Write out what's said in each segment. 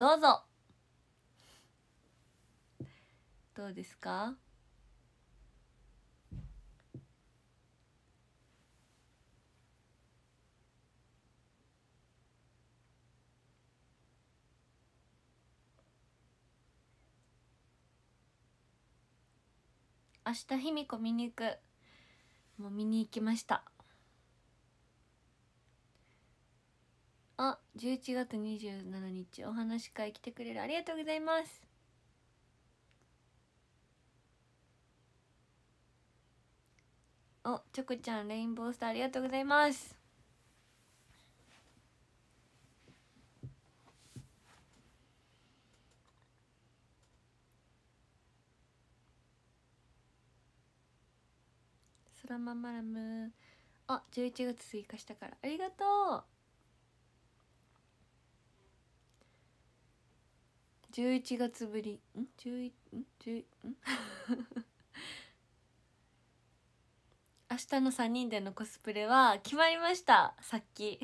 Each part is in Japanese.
どうぞどうですか明日卑弥呼見に行くもう見に行きましたあ11月27日お話会来てくれるありがとうございますおチョコちゃんレインボースターありがとうございますそらままらむあ11月追加したからありがとう11月ぶりん11ん11ん 明日の3人でのコスプレは決まりましたさっき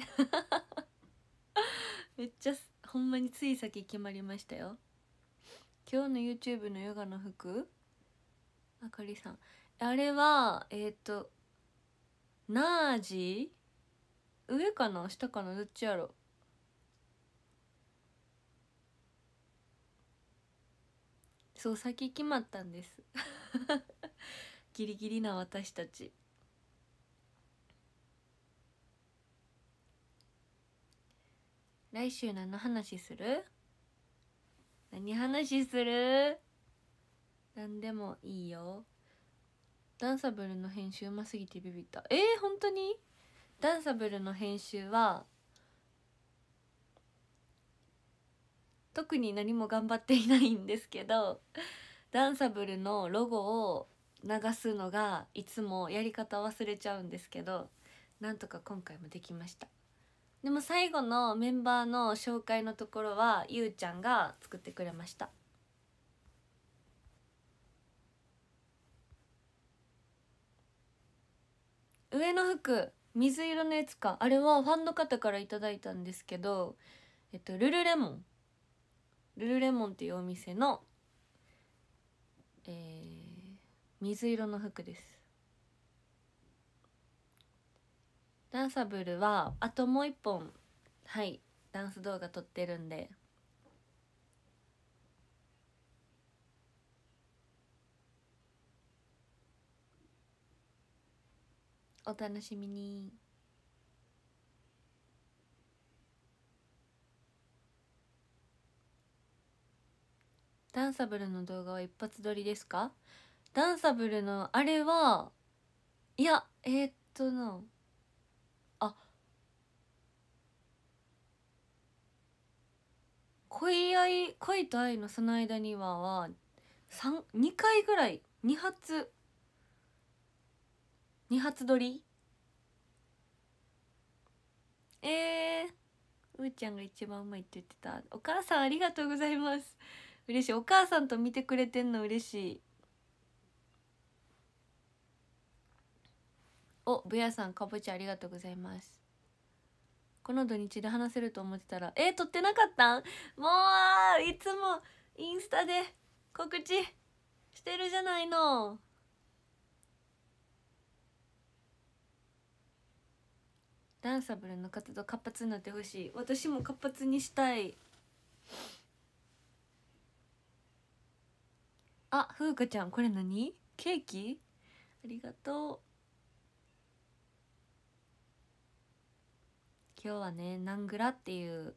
めっちゃほんまについさっき決まりましたよ今日の YouTube のヨガの服あかりさんあれはえっ、ー、とナージ上かな下かなどっちやろそう先決まったんです ギリギリな私たち来週何の話する何話する何でもいいよダンサブルの編集うますぎてビビったえー、本当にダンサブルの編集は特に何も頑張っていないんですけどダンサブルのロゴを流すのがいつもやり方忘れちゃうんですけどなんとか今回もできましたでも最後のメンバーの紹介のところはゆうちゃんが作ってくれました上の服水色のやつかあれはファンの方から頂いたんですけどえっとルルレモンルルレモンっていうお店の、えー、水色の服ですダンサブルはあともう一本はいダンス動画撮ってるんでお楽しみに。ダンサブルの動画は一発撮りですかダンサブルのあれはいやえー、っとなあ恋愛恋と愛のその間にはは2回ぐらい2発2発撮りえー、うーちゃんが一番うまいって言ってたお母さんありがとうございます嬉しいお母さんと見てくれてんの嬉しいおブヤさんかぼちゃありがとうございますこの土日で話せると思ってたらえ撮ってなかったんもういつもインスタで告知してるじゃないのダンサブルの活動活発になってほしい私も活発にしたいあふうかちゃんこれ何ケーキありがとう今日はねナングラっていう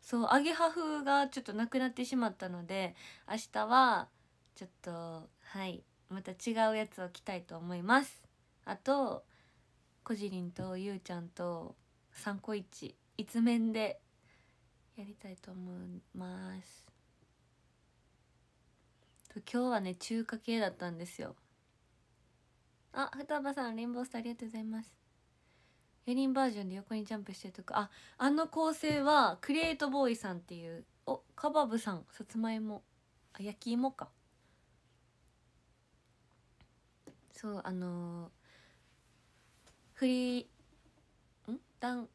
そうアゲハ風がちょっとなくなってしまったので明日はちょっとはいまた違うやつを着たいと思いますあとこじりんとゆうちゃんとサ個コいつ一面でやりたいと思います今日はね中華系だったんですよあた葉さんレインボースターありがとうございます4人バージョンで横にジャンプしてるとかああの構成はクリエイトボーイさんっていうおカバブさんさつまいもあ焼き芋かそうあのー、フリーん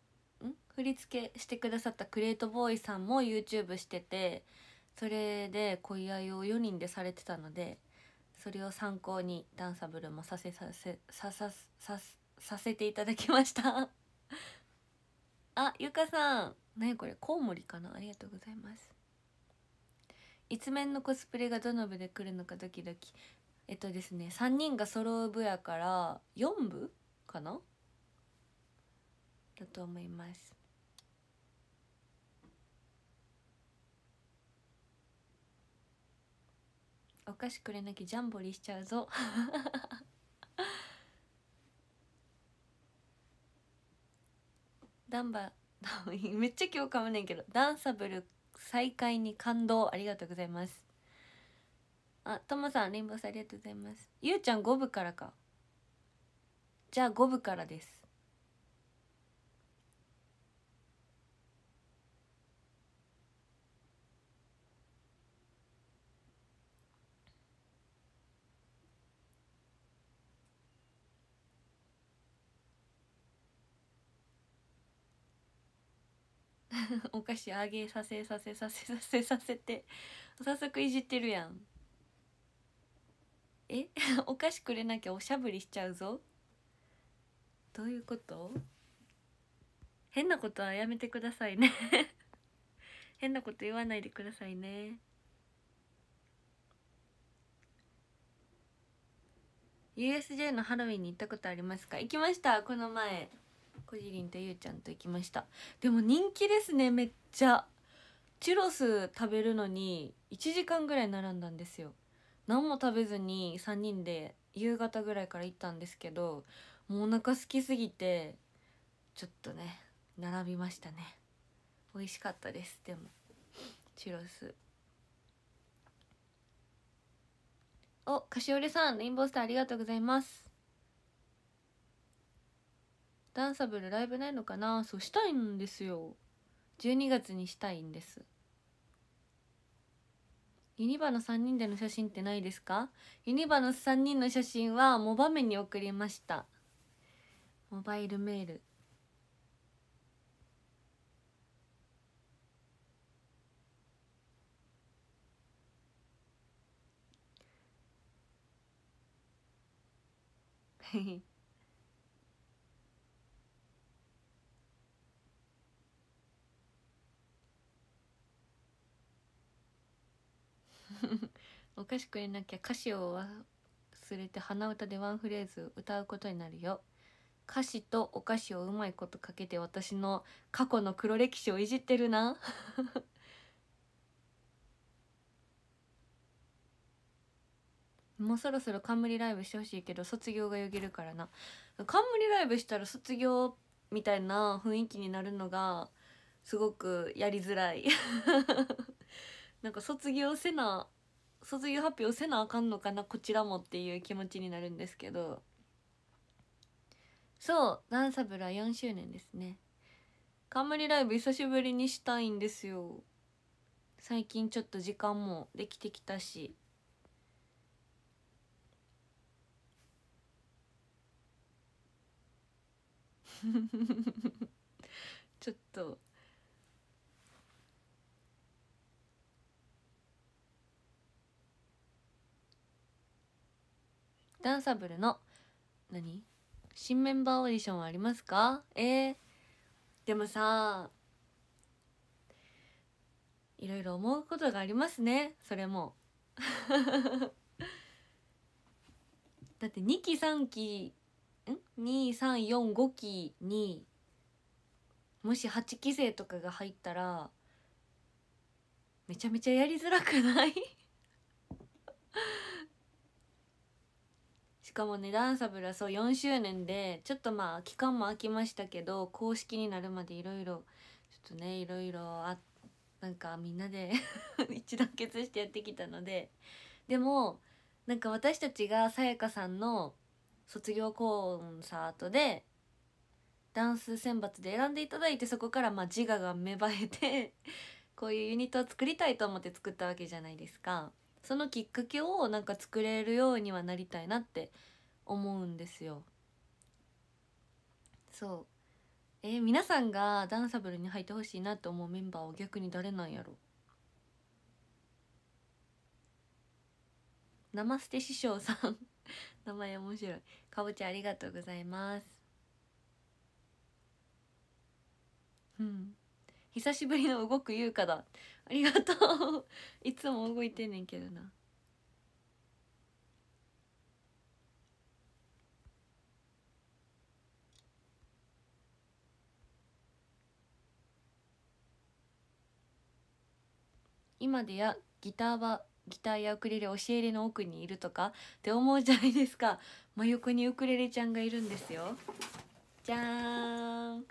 振り付けしてくださったクレートボーイさんも YouTube しててそれで恋愛を4人でされてたのでそれを参考にダンサブルもさせさせささささせていただきました あゆかさん何これコウモリかなありがとうございます一面のコスプレがどの部で来るのかドキドキえっとですね3人が揃う部やから4部かなだと思いますお菓子くれなきゃジャンボリしちゃうぞ ダンバ めっちゃ今日かむねんけどダンサブル再会に感動ありがとうございますあともさんリンボさんありがとうございますゆうちゃん5部からかじゃあ5部からです お菓子あげさせさせさせさせさせて早速いじってるやんえ お菓子くれなきゃおしゃぶりしちゃうぞどういうこと変なことはやめてくださいね 変なこと言わないでくださいね「USJ のハロウィンに行ったことありますか?」行きましたこの前こじりんとゆうちゃんと行きましたでも人気ですねめっちゃチュロス食べるのに1時間ぐらい並んだんですよ何も食べずに3人で夕方ぐらいから行ったんですけどもうお腹空きすぎてちょっとね並びましたね美味しかったですでもチュロスおカシオレさんレインボースターありがとうございますダンサブルライブないのかなそうしたいんですよ12月にしたいんですユニバの3人での写真ってないですかユニバの3人の写真はモバメに送りましたモバイルメール お菓子くれなきゃ歌詞を忘れて鼻歌でワンフレーズ歌うことになるよ歌詞とお菓子をうまいことかけて私の過去の黒歴史をいじってるな もうそろそろ冠ライブしてほしいけど卒業がよぎるからな冠ライブしたら卒業みたいな雰囲気になるのがすごくやりづらい なんか卒業せな卒業発表せなあかんのかなこちらもっていう気持ちになるんですけどそうダンサブラ4周年ですね冠ライブ久しぶりにしたいんですよ最近ちょっと時間もできてきたしフフフフちょっとダンサブルの何新メンバーオーディションありますかえー、でもさいろいろ思うことがありますねそれも だって2期3期ん2345期にもし8期生とかが入ったらめちゃめちゃやりづらくないしかもねダンサブルはそう4周年でちょっとまあ期間も空きましたけど公式になるまでいろいろちょっとねいろいろあなんかみんなで 一団結してやってきたのででもなんか私たちがさやかさんの卒業コンサートでダンス選抜で選んでいただいてそこからまあ自我が芽生えてこういうユニットを作りたいと思って作ったわけじゃないですか。そのきっかけをなんか作れるようにはなりたいなって思うんですよそうえー、皆さんがダンサブルに入ってほしいなと思うメンバーは逆に誰なんやろナマステ師匠さん 名前面白いかぼちゃありがとうございますうん久しぶりの動く優香だありがとういつも動いてんねんけどな今でやギターはギターやウクレレ教え入れの奥にいるとかって思うじゃないですか真横にウクレレちゃんがいるんですよじゃーん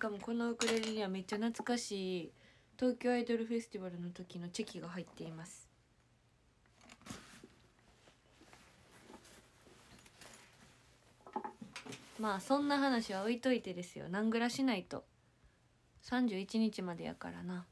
かもこのウクレレにはめっちゃ懐かしい東京アイドルフェスティバルの時のチェキが入っていますまあそんな話は置いといてですよ何グらしないと31日までやからな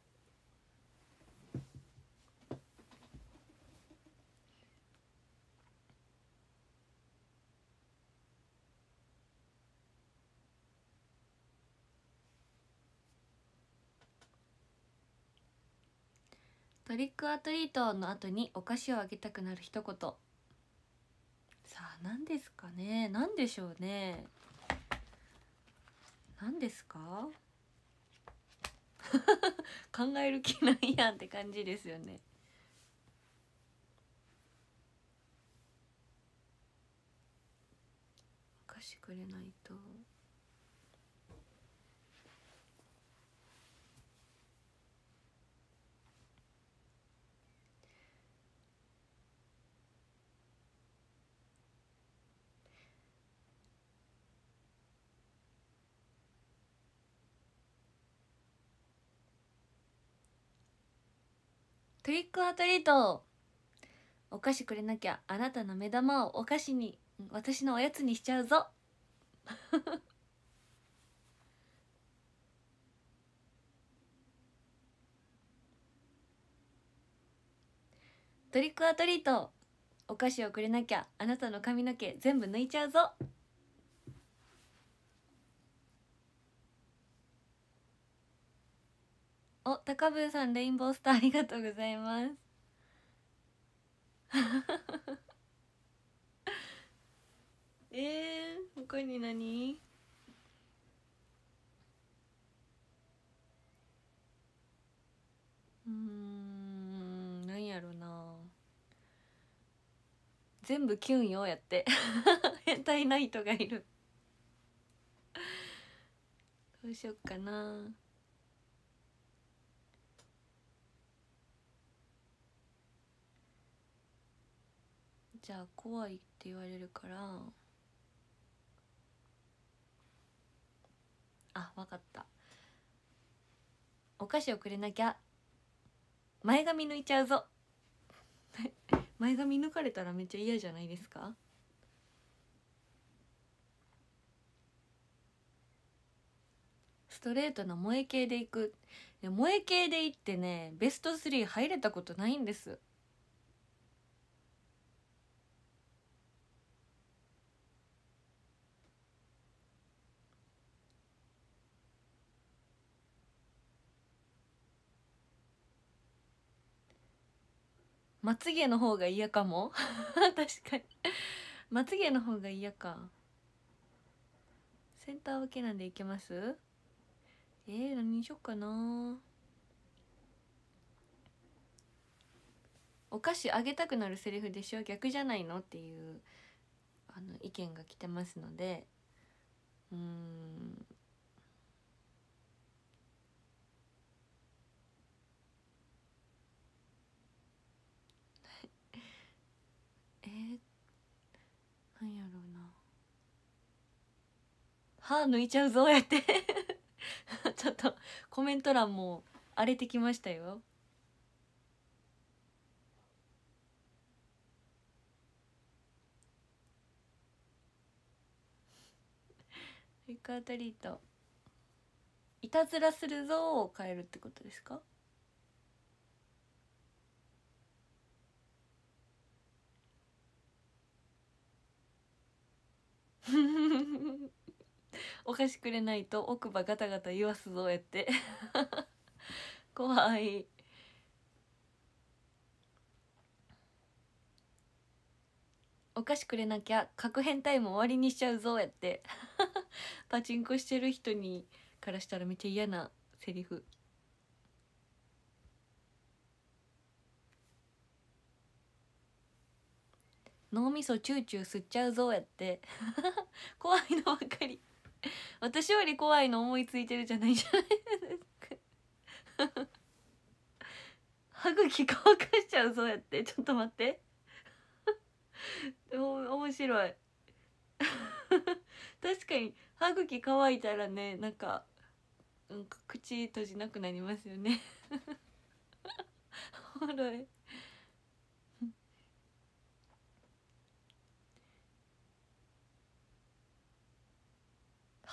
リックアトリートの後にお菓子をあげたくなる一言さあ何ですかね何でしょうね何ですか 考える気ないやんって感じですよねお菓子くれないとトリックアトリートお菓子くれなきゃあなたの目玉をお菓子に私のおやつにしちゃうぞ トリックアトリートお菓子をくれなきゃあなたの髪の毛全部抜いちゃうぞお高文さんレインボースターありがとうございます えー、他に何うん何やろうな全部キュンよやって 変態ナイトがいるどうしよっかなちゃ怖いって言われるからあ分かったお菓子をくれなきゃ前髪抜いちゃうぞ 前髪抜かれたらめっちゃ嫌じゃないですかストレートな萌え系でいく萌え系でいってねベスト3入れたことないんですまつげの方が嫌かも 確かにまつげの方が嫌かセンター分けなんでいけますえー、何にしよっかなお菓子あげたくなるセリフでしょ逆じゃないのっていうあの意見が来てますのでうんえー、なんやろうな歯抜いちゃうぞやって ちょっとコメント欄も荒れてきましたよリカートリートいたずらするぞを変えるってことですか お菓子くれないと奥歯ガタガタ言わすぞやって 怖いお菓子くれなきゃ核変態も終わりにしちゃうぞやって パチンコしてる人にからしたらめっちゃ嫌なセリフ脳みそチューチュー吸っちゃうぞやって 怖いのばっかり私より怖いの思いついてるじゃないじゃないですか 歯茎乾かしちゃうぞやってちょっと待って お面白い確かに歯茎乾いたらねなんか、うん、口閉じなくなりますよねおもろい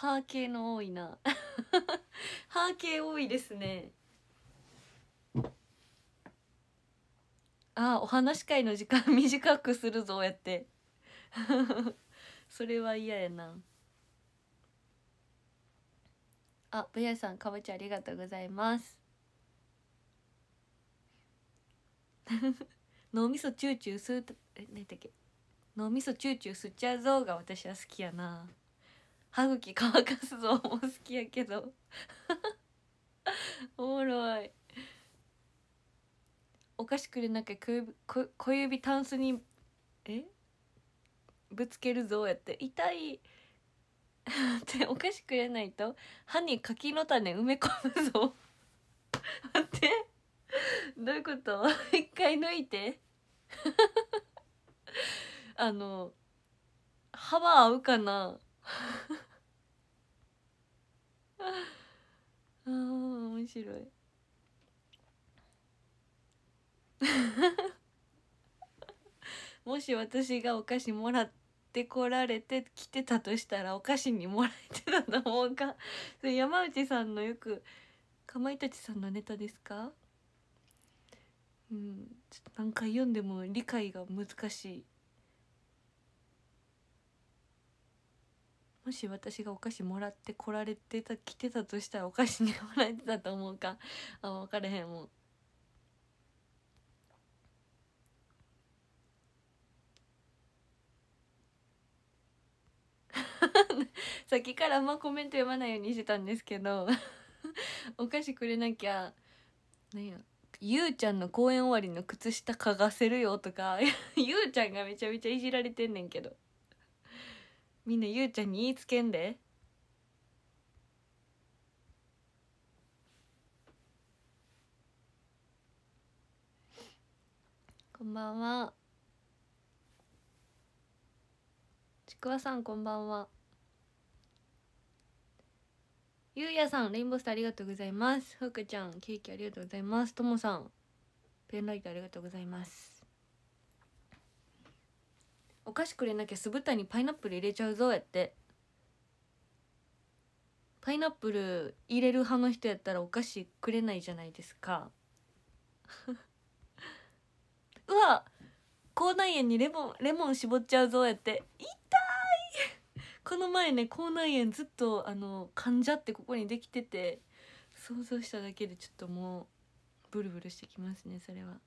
ハー系の多いな ハー系多いですねあお話し会の時間短くするぞやって それは嫌やなあブヤさんかぼちゃありがとうございます 脳みそチューチュー吸うと、え何だっけ脳みそチューチュー吸っちゃうぞが私は好きやな歯茎乾かすぞも好きやけど おもろいお菓子くれなきゃ小指タンスにえぶつけるぞやって痛いってお菓子くれないと歯に柿の種埋め込むぞ待ってどういうこと一回抜いてあの歯は合うかな ああ面白い もし私がお菓子もらってこられて来てたとしたらお菓子にもらえてたと思うか それ山内さんのよくかまいたちさんのネタですかうんちょっと何回読んでも理解が難しいもし私がお菓子もらって来られてた来てたとしたらお菓子にもらえてたと思うか あ分かれへんもん。さっきからあんまコメント読まないようにしてたんですけど お菓子くれなきゃ何やゆうちゃんの公演終わりの靴下嗅がせるよとかゆうちゃんがめちゃめちゃいじられてんねんけどみんなゆうちゃんに言いつけんで。こんばんは。ちくわさん、こんばんは。ゆうやさん、レインボースターありがとうございます。ふくちゃん、ケーキありがとうございます。ともさん、ペンライトありがとうございます。お菓子くれなきゃ酢豚にパイナップル入れちゃうぞやってパイナップル入れる派の人やったらお菓子くれないじゃないですか うわ口内炎にレモンレモン絞っちゃうぞやって痛い この前ね口内炎ずっとあの患者ってここにできてて想像しただけでちょっともうブルブルしてきますねそれは。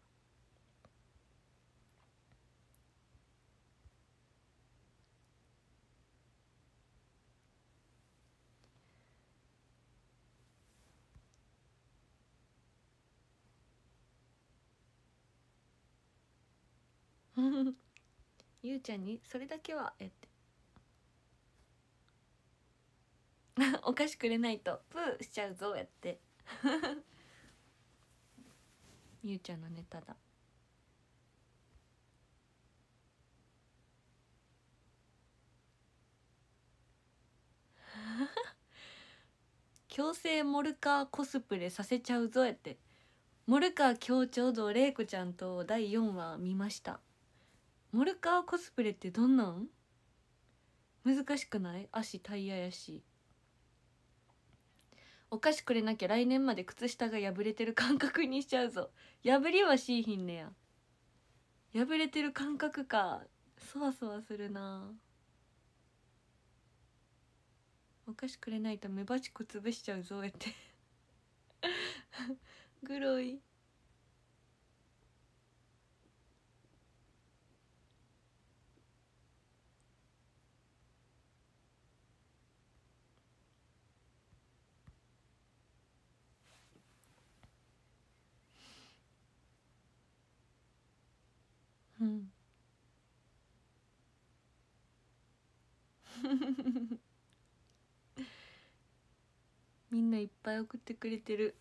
ゆうちゃんに「それだけは」って お菓子くれないとプーしちゃうぞやって ゆうちゃんのネタだ強制モルカーコスプレさせちゃうぞやってモルカー強調度玲子ちゃんと第4話見ましたモルカーコスプレってどんなん難しくない足タイヤやしお菓子くれなきゃ来年まで靴下が破れてる感覚にしちゃうぞ破りはしいひんねや破れてる感覚かそわそわするなお菓子くれないと目鉢こつ潰しちゃうぞえって グロいうん みんないっぱい送ってくれてる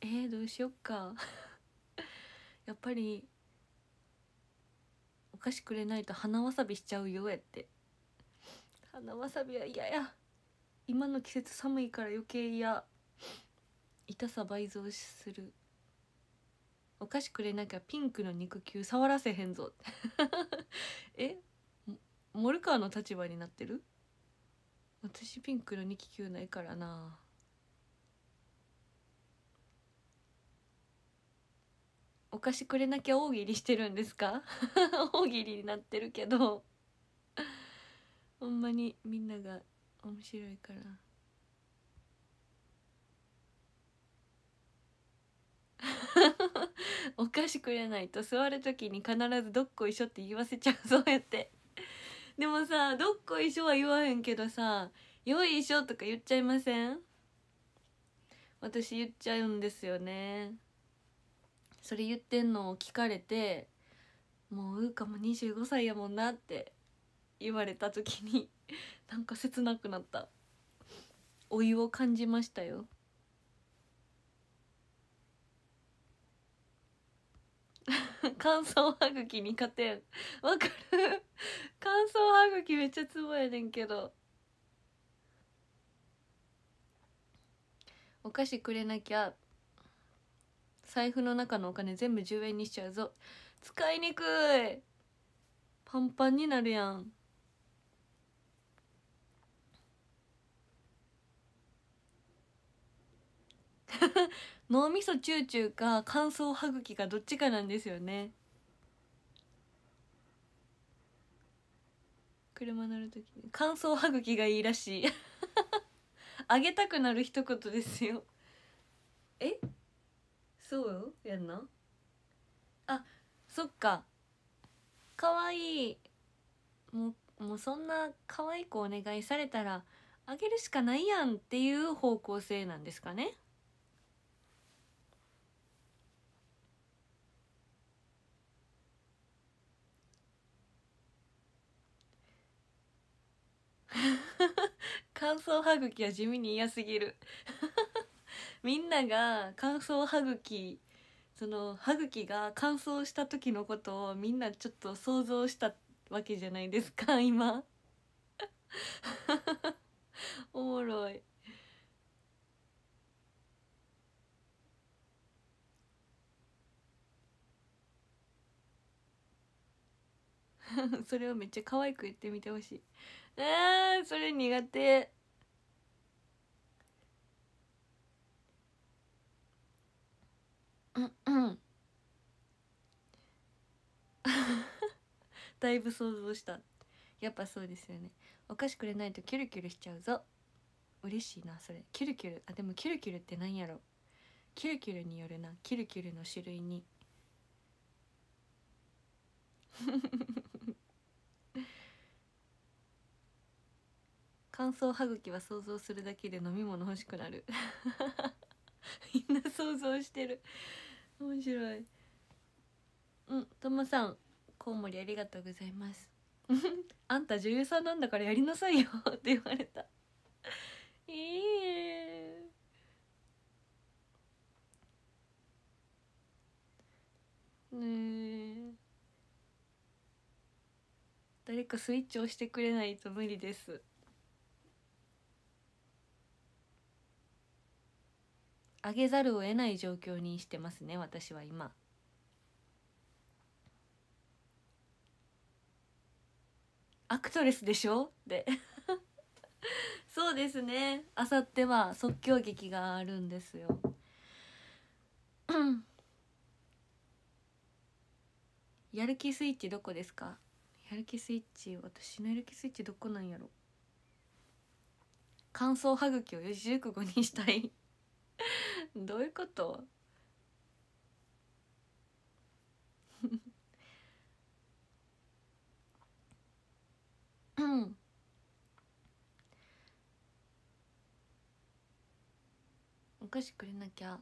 えー、どうしよっか やっぱりお菓子くれないと花わさびしちゃうよやって花わさびは嫌や今の季節寒いから余計嫌痛さ倍増するお菓子くれなきゃピンクの肉球触らせへんぞ えモルカーの立場になってる私ピンクの肉球ないからなお菓子くれなきゃ大喜利してるんですか 大喜利になってるけど ほんまにみんなが面白いから。お菓子くれないと座る時に必ず「どっこいしょ」って言わせちゃうそうやってでもさ「どっこいしょ」は言わへんけどさ「よいしょ」とか言っちゃいません私言っちゃうんですよねそれ言ってんのを聞かれてもううーかも25歳やもんなって言われた時になんか切なくなったお湯を感じましたよ 乾燥はぐき2加点わかる乾燥はぐきめっちゃツボやねんけどお菓子くれなきゃ財布の中のお金全部10円にしちゃうぞ使いにくいパンパンになるやん 脳みそチューチューか乾燥歯茎かどっちかなんですよね車乗る時に乾燥歯茎がいいらしい あげたくなる一言ですよえそうやんなあそっかかわいいもうもうそんな可愛い子お願いされたらあげるしかないやんっていう方向性なんですかね 乾燥歯茎は地味に嫌すぎる みんなが乾燥歯茎その歯茎が乾燥した時のことをみんなちょっと想像したわけじゃないですか 今おもろいそれをめっちゃ可愛く言ってみてほしいあー、それ苦手。うんうん。だいぶ想像した。やっぱそうですよね。お菓子くれないとキュルキュルしちゃうぞ。嬉しいな、それ。キュルキュル。あ、でもキュルキュルってなんやろ。キュルキュルによるな。キュルキュルの種類に。乾燥はぐきは想像するだけで飲み物欲しくなる みんな想像してる面白いうんともさんコウモリありがとうございます あんた女優さんなんだからやりなさいよ って言われたいいえねえ誰かスイッチ押してくれないと無理です上げざるを得ない状況にしてますね私は今。アクトレスでしょって そうですねあさっては即興劇があるんですよ やる気スイッチどこですかやる気スイッチ私のやる気スイッチどこなんやろ乾燥歯茎を四字熟語にしたい どういうことうんお菓子くれなきゃ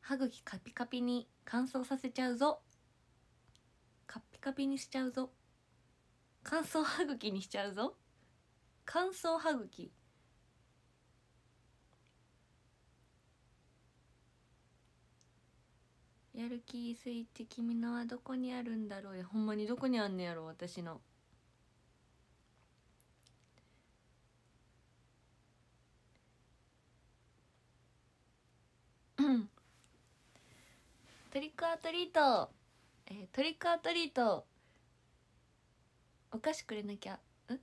歯茎カピカピに乾燥させちゃうぞカピカピにしちゃうぞ乾燥歯茎にしちゃうぞ乾燥歯茎やる気スイッチ君のはどこにあるんだろうやほんまにどこにあんねやろ私の トリックアトリート、えー、トリックアトリートお菓子くれなきゃうん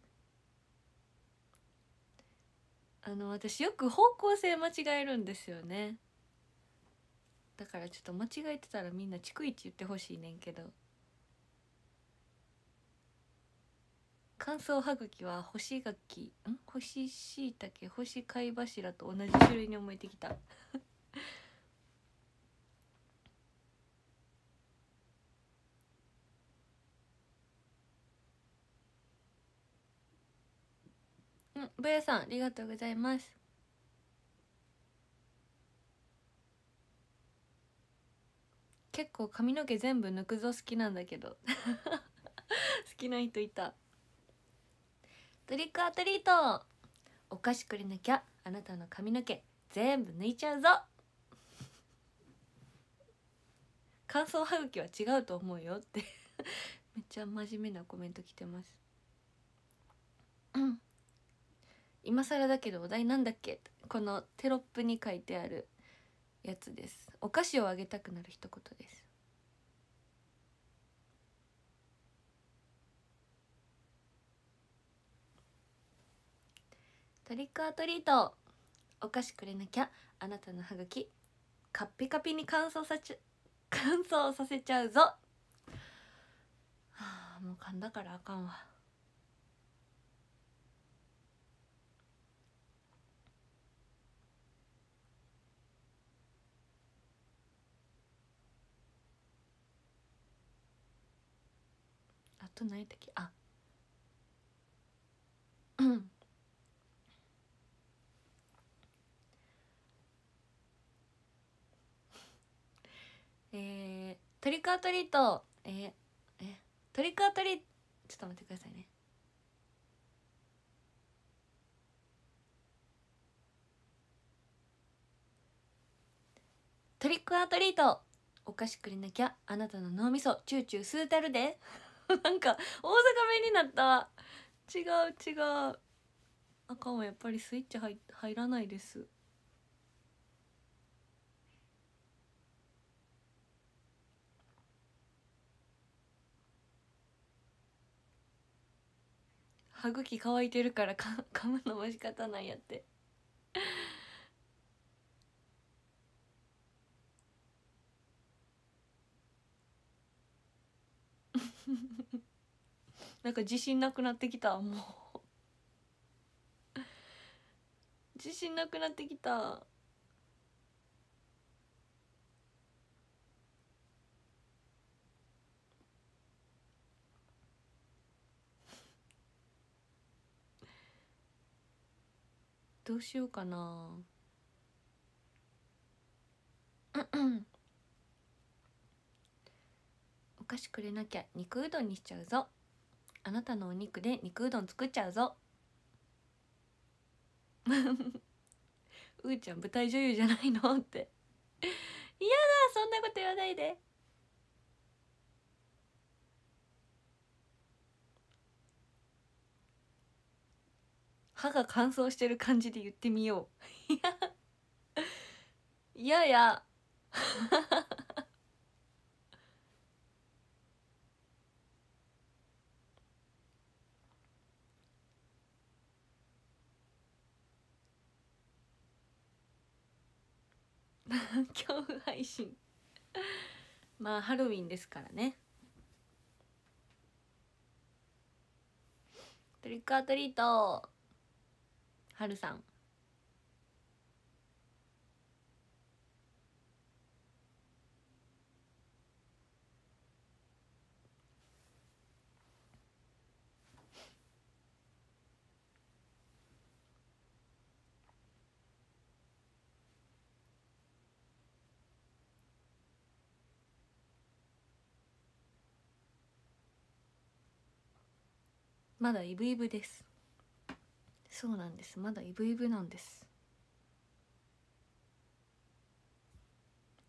あの私よく方向性間違えるんですよねだからちょっと間違えてたらみんな逐一言ってほしいねんけど乾燥はぐきは干し柿ん干し椎いたけ干し貝柱と同じ種類に思えてきた んぶやさんありがとうございます結構髪の毛全部抜くぞ好きなんだけど 好きな人いたトリックアトリートお菓子くれなきゃあなたの髪の毛全部抜いちゃうぞ乾燥はぐきは違うと思うよって めっちゃ真面目なコメント来てますうん 今更だけどお題なんだっけこのテロップに書いてあるやつですお菓子をあげたくなる一言ですトリックアトリートお菓子くれなきゃあなたの歯茎カッピカピに乾燥させ乾燥させちゃうぞ、はあ、もう噛んだからあかんわ。とない時あうんえー、トリックアトリートえー、えトリックアトリートちょっと待ってくださいねトリックアトリートお菓子くれなきゃあなたの脳みそチューチューすうたるで なんか大阪弁になった違う違う赤はやっぱりスイッチ入入らないです歯茎乾いてるからか噛むのも仕方ないやってなんか自信なくなってきたもう 自信なくなってきたどうしようかなお菓子くれなきゃ肉うどんにしちゃうぞあなたのお肉で肉うどん作っちゃうぞ うーちゃん舞台女優じゃないのって嫌だそんなこと言わないで歯が乾燥してる感じで言ってみよういやいやいや 恐怖配信まあハロウィンですからねトリックアトリートはるさんまだイブイブですそうなんですまだイブイブなんです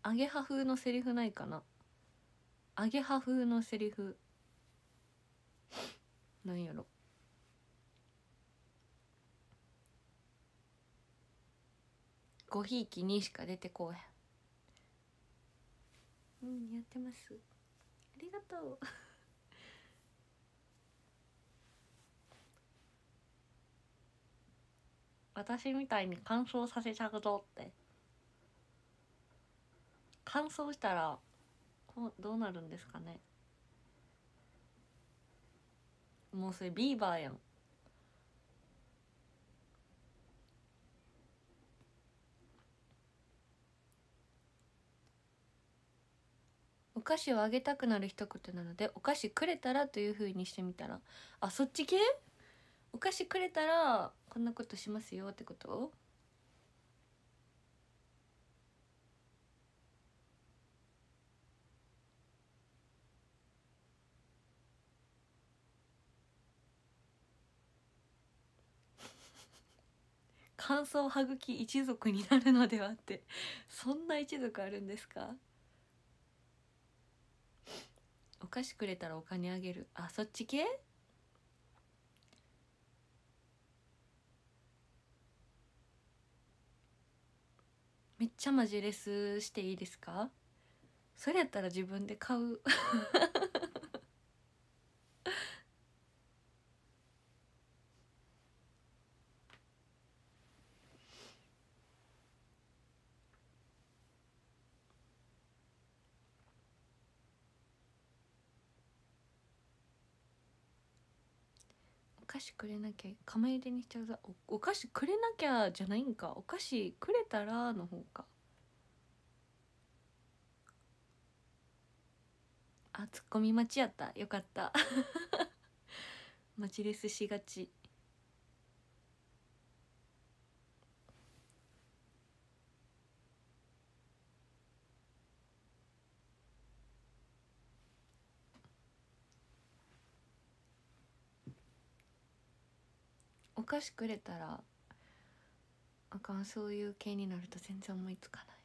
アゲハ風のセリフないかなアゲハ風のセリフなんやろごひいきにしか出てこうへんうんやってますありがとう私みたいに乾燥させちゃうぞって乾燥したらこうどうなるんですかねもうそれビーバーやんお菓子をあげたくなる一言なのでお菓子くれたらというふうにしてみたらあそっち系お菓子くれたらこんなことしますよってこと乾燥はぐき一族になるのではってそんな一族あるんですかお菓子くれたらお金あげるあそっち系めっちゃマジレスしていいですかそれやったら自分で買う子くれなきゃ釜入れにしちゃうぞおお菓子くれなきゃじゃないんかお菓子くれたらの方かあツッコミ待ちやったよかった 待ちですしがち菓子くれたらあかんそういう系になると全然思いつかない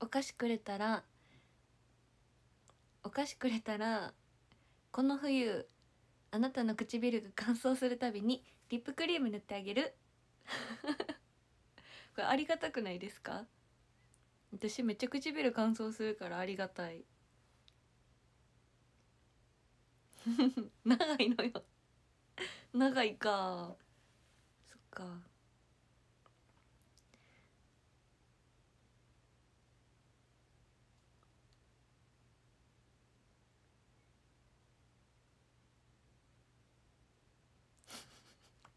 お菓子くれたらお菓子くれたらこの冬あなたの唇が乾燥するたびにリップクリーム塗ってあげるこれありがたくないですか私めっちゃ唇乾燥するからありがたい 長いのよ長いかそっか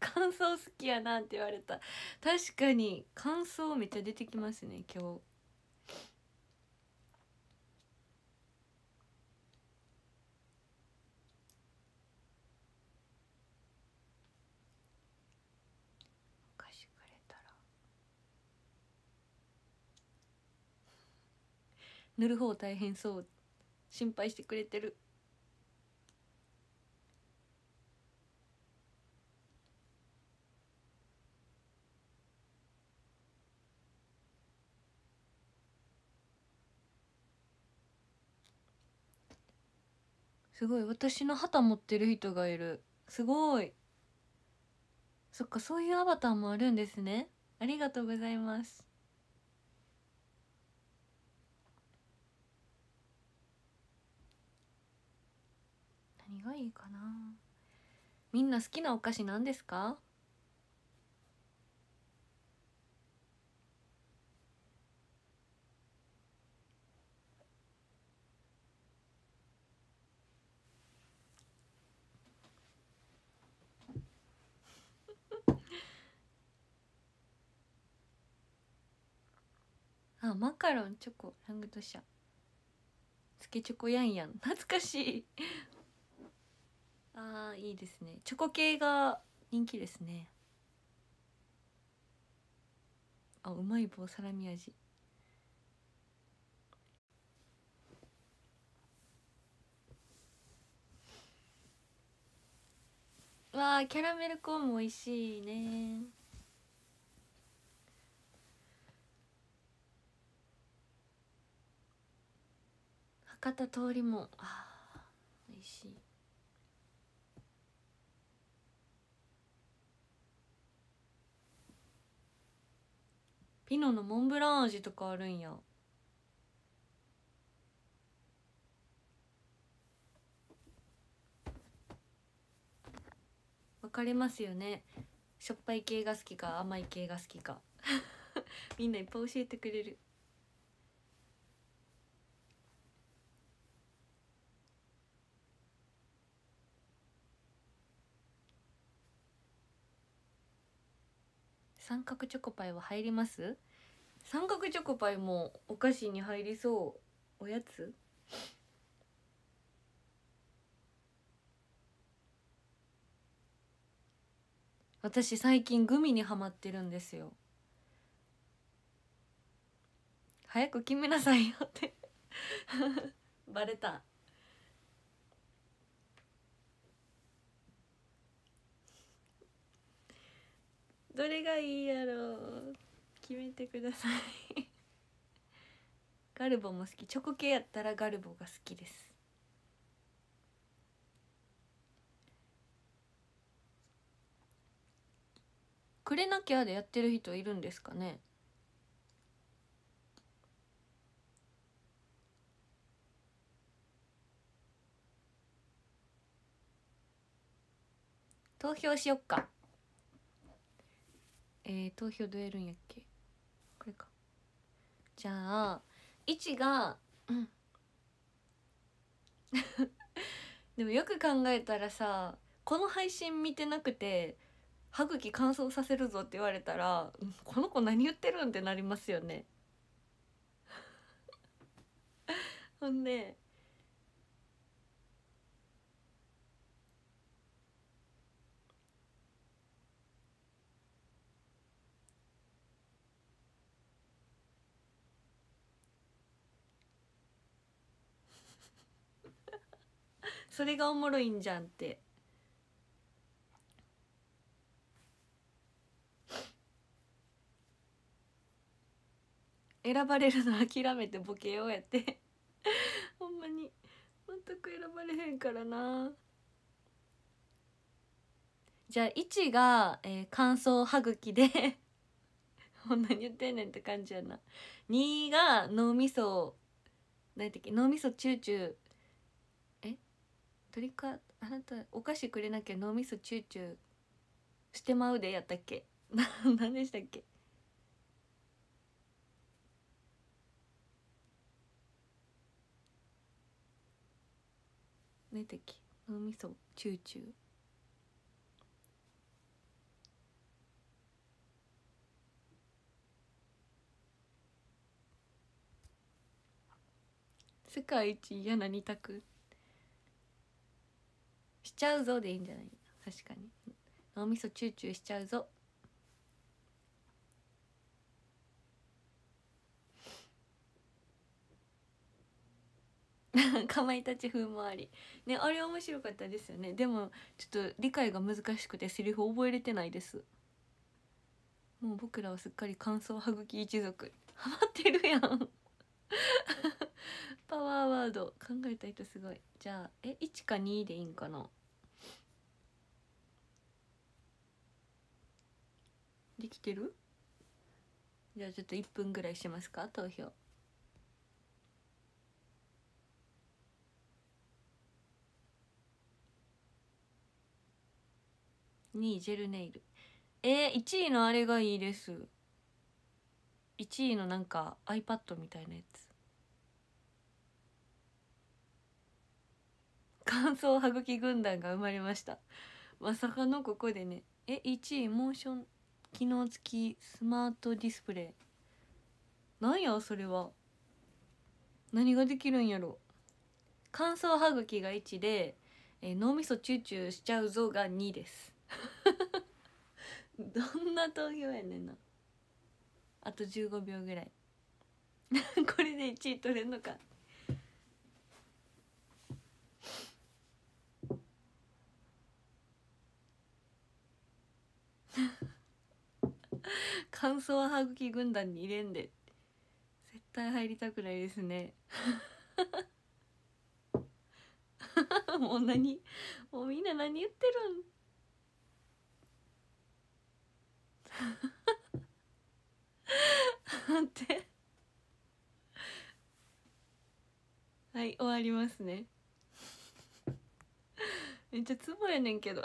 乾燥好きやなって言われた確かに乾燥めっちゃ出てきますね今日 塗る方大変そう心配してくれてるすごい私の旗持ってる人がいるすごいそっかそういうアバターもあるんですねありがとうございます何がいいかなみんな好きなお菓子何ですかあマカロンチョコラングドシャつけチョコやんやん懐かしいあーいいですねチョコ系が人気ですねあうまい棒サラミ味わあキャラメルコーンも美味しいねった通りもあ美味しいピノのモンブラン味とかあるんやわかりますよねしょっぱい系が好きか甘い系が好きか みんないっぱい教えてくれる三角チョコパイは入ります三角チョコパイもお菓子に入りそうおやつ私最近グミにはまってるんですよ早く決めなさいよって バレたどれがいいやろう決めてください ガルボも好きチョコ系やったらガルボが好きですくれなきゃでやってる人いるんですかね投票しよっかえー、投票どうやるんやっけこれかじゃあ1が、うん、でもよく考えたらさこの配信見てなくて歯茎乾燥させるぞって言われたらこの子何言ってるんってなりますよね ほんでそれがおもろいんじゃんって選ばれるの諦めてボケようやって ほんまに全く選ばれへんからなじゃあ1が、えー、乾燥はぐきで ほんなに言ってんねんって感じやな2が脳みそ何やったっけ脳みそチューチュー鳥かあなたお菓子くれなきゃ脳みそチューチューしてまうでやったっけな 何でしたっけ何だっけ脳みそチューチュー世界一嫌な二択ちゃうぞでいいんじゃない確かに脳みそチューチューしちゃうぞ かまいたち風もありねあれ面白かったですよねでもちょっと理解が難しくてセリフ覚えれてないですもう僕らはすっかり乾燥はぐき一族ハマってるやん パワーワード考えた人すごいじゃあえ1か2でいいんかなできてるじゃあちょっと1分ぐらいしますか投票2位ジェルネイルえー、1位のあれがいいです1位のなんか iPad みたいなやつ 乾燥はぐき軍団が生まれましたまさかのここでねえ1位モーション機能付きスマートディスプレイなんやそれは何ができるんやろ乾燥はぐきが1で、えー、脳みそチューチューしちゃうぞが2です どんな投票やねんなあと15秒ぐらい これで1位取れんのか 感想はがき軍団に入れんで絶対入りたくないですね もう何もうみんな何言ってるん 待ってはい終わりますねめっちゃツボやねんけど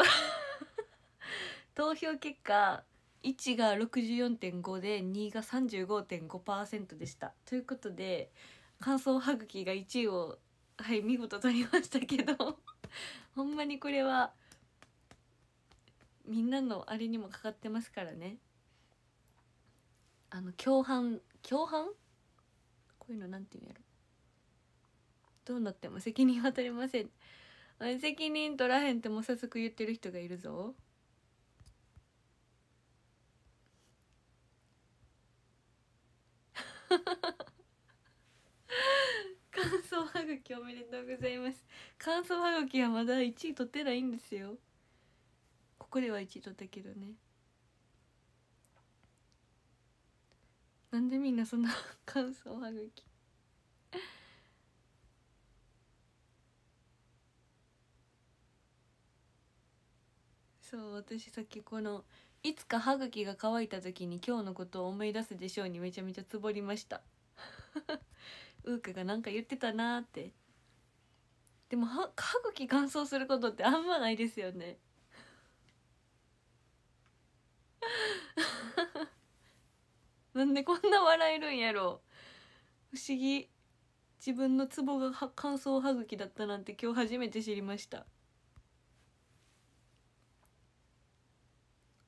投票結果1が64.5で2が35.5%でしたということで感想はぐきが1位をはい見事取りましたけど ほんまにこれはみんなのあれにもかかってますからねあの共犯共犯こういうのなんていうんやろどうなっても責任は取れません責任取らへんってもう早速言ってる人がいるぞ感想はがきおめでとうございます感想はがきはまだ1位取ってないんですよここでは1位取ったけどねなんでみんなそんな感想はがきそう私さっきこのいつか歯茎が乾いた時に今日のことを思い出すでしょうにめちゃめちゃつぼりました ウーカがなんか言ってたなーってでも歯茎乾燥することってあんまないですよね なんでこんな笑えるんやろ不思議自分のツボが乾燥歯茎だったなんて今日初めて知りました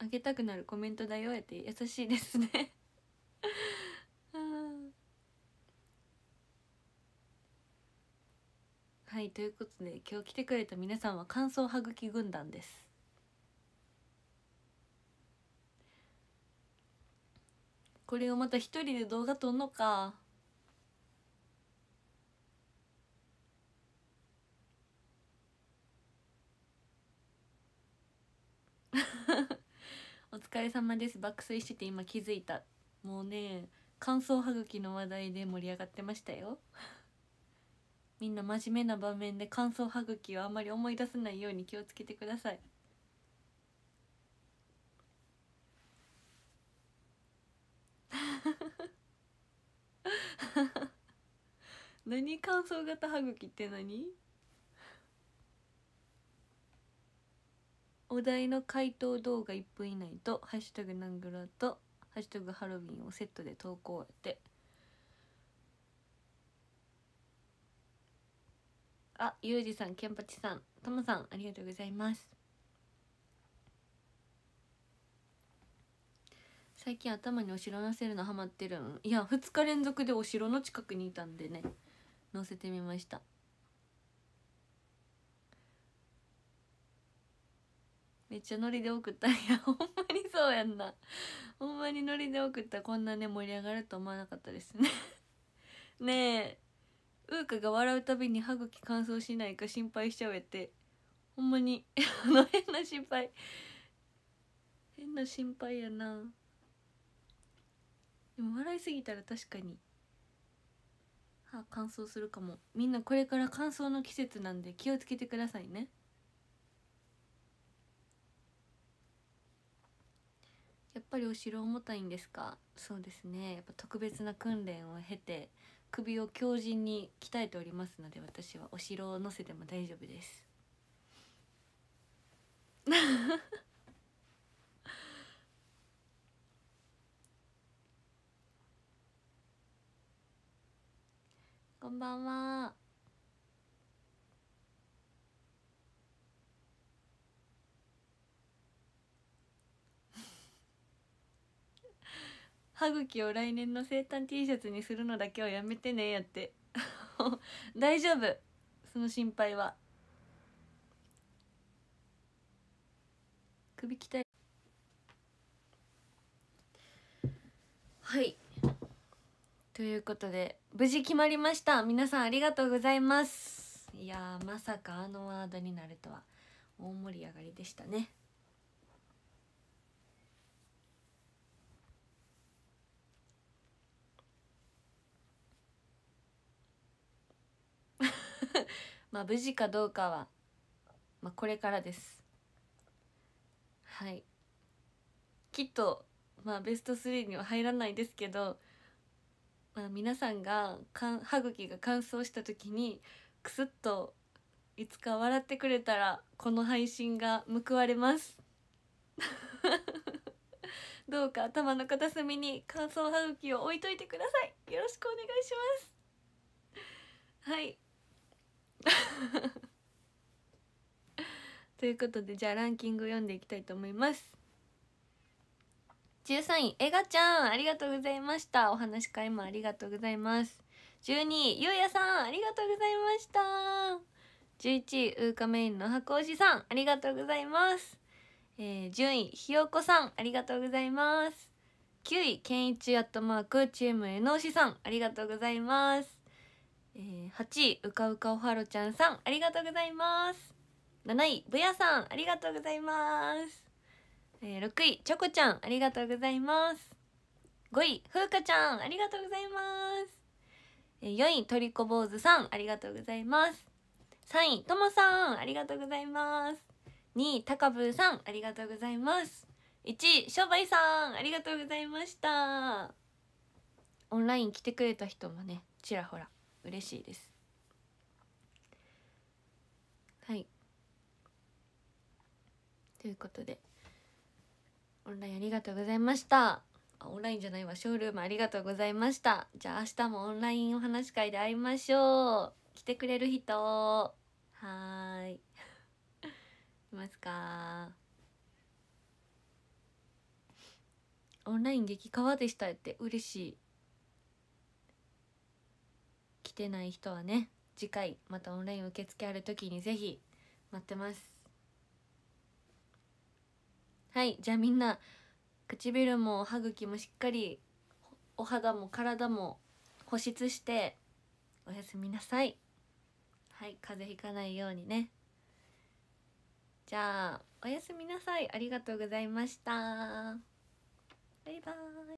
あげたくなるコメントだよって優しいですね はいということで今日来てくれた皆さんは乾燥はぐき軍団ですこれをまた一人で動画撮んのか疲れ様です爆睡してて今気づいたもうね乾燥はぐきの話題で盛り上がってましたよ みんな真面目な場面で乾燥はぐきをあんまり思い出さないように気をつけてください 何乾燥型はぐきって何お題の回答動画1分以内と「ハッシュタグなんぐら」と「ハッシュタグハロウィン」をセットで投稿やてあゆうじさんけんぱちさんともさんありがとうございます最近頭にお城のせるのハマってるんいや2日連続でお城の近くにいたんでね載せてみましためっちゃノリで送ったいや ほんまにそうやんなほんまにノリで送ったこんなね盛り上がると思わなかったですね ねえウーカが笑うたびに歯茎乾燥しないか心配しちゃうやってほんまに あの変な心配変な心配やなでも笑いすぎたら確かに歯乾燥するかもみんなこれから乾燥の季節なんで気をつけてくださいねっぱりお城重たいんですかそうですねやっぱ特別な訓練を経て首を強靭に鍛えておりますので私はお城を乗せても大丈夫です こんばんは歯茎を来年の生誕 T シャツにするのだけはやめてねやって 大丈夫その心配は首鍛えはいということで無事決まりました皆さんありがとうございますいやまさかあのワードになるとは大盛り上がりでしたねまあ無事かどうかは、まあ、これからですはいきっとまあベスト3には入らないですけど、まあ、皆さんがかん歯茎が乾燥した時にくすっといつか笑ってくれたらこの配信が報われます どうか頭の片隅に乾燥歯茎を置いといてくださいよろしくお願いしますはい ということでじゃあランキング読んでいきたいと思います13位エガちゃんありがとうございましたお話会もありがとうございます12位ゆうやさんありがとうございました11位ウーカメインの箱推しさんありがとうございますえー、1位ひよこさんありがとうございます9位けんいちアットマークチームえのうしさんありがとうございますえー、8位うかうかおはろちゃんさんありがとうございます7位ぶやさんありがとうございます、えー、6位チョコちゃんありがとうございます5位ふうかちゃんありがとうございます、えー、4位とりこ坊主さんありがとうございます3位ともさんありがとうございます2位たかぶさんありがとうございます1位商売さんありがとうございましたオンライン来てくれた人もねちらほら嬉しいですはいということでオンラインありがとうございましたオンラインじゃないわショールームありがとうございましたじゃあ明日もオンラインお話会で会いましょう来てくれる人はーい いますかオンライン激川でしたって嬉しいてない人はね次回またオンライン受付ある時にぜひ待ってますはいじゃあみんな唇も歯茎もしっかりお肌も体も保湿しておやすみなさいはい風邪ひかないようにねじゃあおやすみなさいありがとうございましたバイバーイ